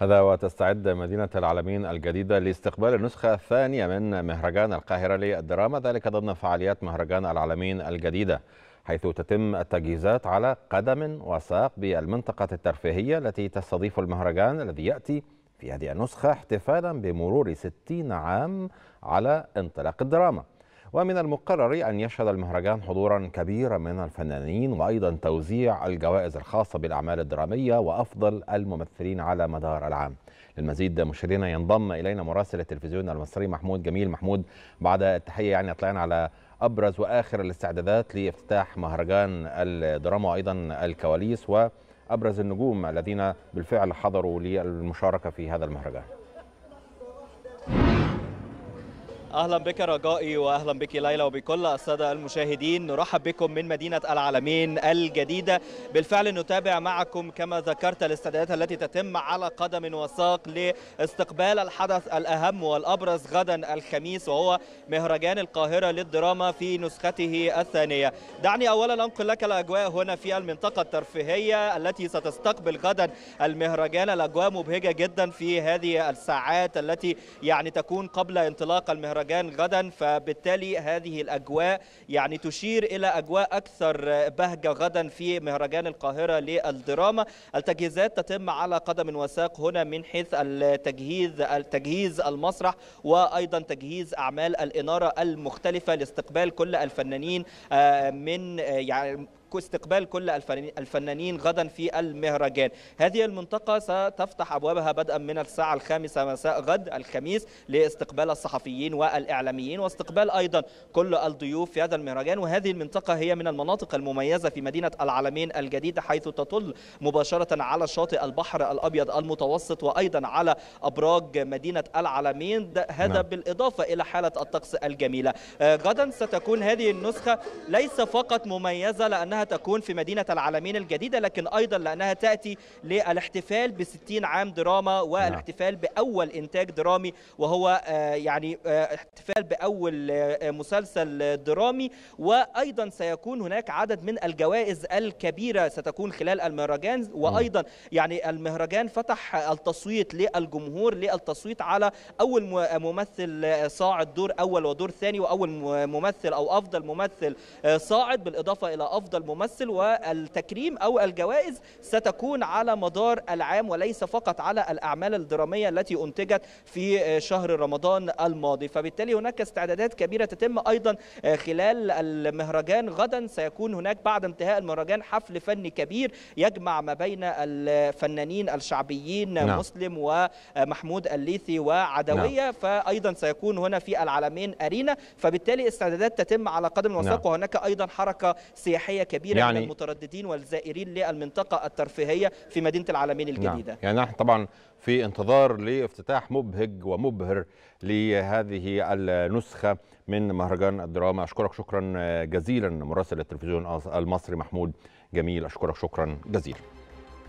هذا وتستعد مدينة العالمين الجديدة لاستقبال النسخة الثانية من مهرجان القاهرة للدراما ذلك ضمن فعاليات مهرجان العالمين الجديدة حيث تتم التجهيزات على قدم وساق بالمنطقة الترفيهية التي تستضيف المهرجان الذي يأتي في هذه النسخة احتفالا بمرور 60 عام على انطلاق الدراما ومن المقرر أن يشهد المهرجان حضورا كبيرا من الفنانين وأيضا توزيع الجوائز الخاصة بالأعمال الدرامية وأفضل الممثلين على مدار العام للمزيد مشاهدينا ينضم إلينا مراسل التلفزيون المصري محمود جميل محمود بعد التحية يعني أطلعنا على أبرز وآخر الاستعدادات لافتتاح مهرجان الدراما وأيضا الكواليس وأبرز النجوم الذين بالفعل حضروا للمشاركة في هذا المهرجان اهلا بك رجائي واهلا بك ليلى وبكل الساده المشاهدين نرحب بكم من مدينه العالمين الجديده بالفعل نتابع معكم كما ذكرت الاستعدادات التي تتم على قدم وساق لاستقبال الحدث الاهم والابرز غدا الخميس وهو مهرجان القاهره للدراما في نسخته الثانيه دعني اولا انقل لك الاجواء هنا في المنطقه الترفيهيه التي ستستقبل غدا المهرجان الاجواء مبهجه جدا في هذه الساعات التي يعني تكون قبل انطلاق المهرجان مهرجان غدا فبالتالي هذه الأجواء يعني تشير إلى أجواء أكثر بهجة غدا في مهرجان القاهرة للدراما التجهيزات تتم على قدم وساق هنا من حيث التجهيز التجهيز المسرح وأيضا تجهيز أعمال الإنارة المختلفة لاستقبال كل الفنانين آه، من آه، يعني استقبال كل الفنانين غدا في المهرجان هذه المنطقة ستفتح أبوابها بدءا من الساعة الخامسة مساء غد الخميس لاستقبال الصحفيين والإعلاميين واستقبال أيضا كل الضيوف في هذا المهرجان وهذه المنطقة هي من المناطق المميزة في مدينة العالمين الجديدة حيث تطل مباشرة على شاطئ البحر الأبيض المتوسط وأيضا على أبراج مدينة العالمين هذا نعم. بالإضافة إلى حالة الطقس الجميلة آه، غدا ستكون هذه النسخة ليس فقط مميزة لأنها لأنها تكون في مدينة العالمين الجديدة لكن أيضا لأنها تأتي للاحتفال ب 60 عام دراما نعم. والاحتفال بأول إنتاج درامي وهو آه، يعني آه، احتفال بأول آه، مسلسل درامي وأيضا سيكون هناك عدد من الجوائز الكبيرة ستكون خلال المهرجان وأيضا يعني المهرجان فتح التصويت للجمهور للتصويت على أول ممثل صاعد دور أول ودور ثاني وأول ممثل أو أفضل ممثل صاعد بالإضافة إلى أفضل الممثل والتكريم أو الجوائز ستكون على مدار العام وليس فقط على الأعمال الدرامية التي أنتجت في آه، شهر رمضان الماضي فبالتالي هناك استعدادات كبيرة تتم أيضا آه، خلال المهرجان غدا سيكون هناك بعد انتهاء المهرجان حفل فني كبير يجمع ما بين الفنانين الشعبيين نعم. مسلم ومحمود الليثي وعدوية نعم. فأيضا سيكون هنا في العالمين أرينا فبالتالي استعدادات تتم على قدم وساق نعم. وهناك أيضا حركة سياحية كبيرة كبيره يعني من المترددين والزائرين للمنطقه الترفيهيه في مدينه العالمين نعم. الجديده نعم. يعني نحن طبعا في انتظار لافتتاح مبهج ومبهر لهذه النسخه من مهرجان الدراما اشكرك شكرا جزيلا مراسل التلفزيون المصري محمود جميل اشكرك شكرا جزيلا